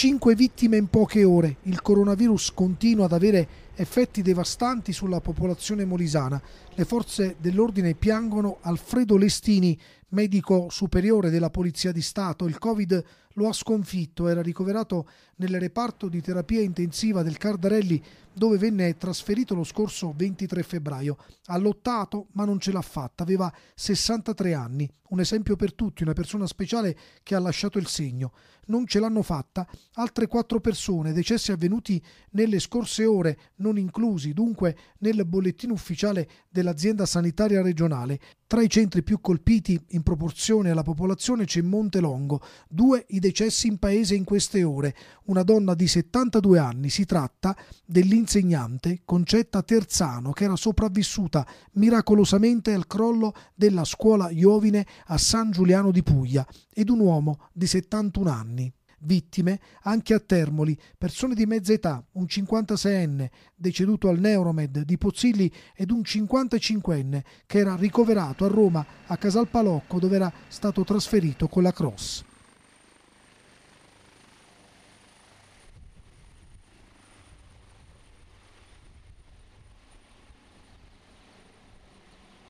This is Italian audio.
5 vittime in poche ore. Il coronavirus continua ad avere effetti devastanti sulla popolazione molisana. Le forze dell'ordine piangono Alfredo Lestini, medico superiore della Polizia di Stato. Il Covid lo ha sconfitto, era ricoverato nel reparto di terapia intensiva del Cardarelli dove venne trasferito lo scorso 23 febbraio. Ha lottato ma non ce l'ha fatta, aveva 63 anni, un esempio per tutti, una persona speciale che ha lasciato il segno. Non ce l'hanno fatta altre quattro persone, decessi avvenuti nelle scorse ore, non non inclusi dunque nel bollettino ufficiale dell'azienda sanitaria regionale. Tra i centri più colpiti in proporzione alla popolazione c'è Montelongo, due i decessi in paese in queste ore, una donna di 72 anni, si tratta dell'insegnante Concetta Terzano che era sopravvissuta miracolosamente al crollo della scuola Iovine a San Giuliano di Puglia ed un uomo di 71 anni. Vittime anche a Termoli, persone di mezza età, un 56enne deceduto al Neuromed di Pozzilli ed un 55enne che era ricoverato a Roma a Casal Palocco dove era stato trasferito con la Cross.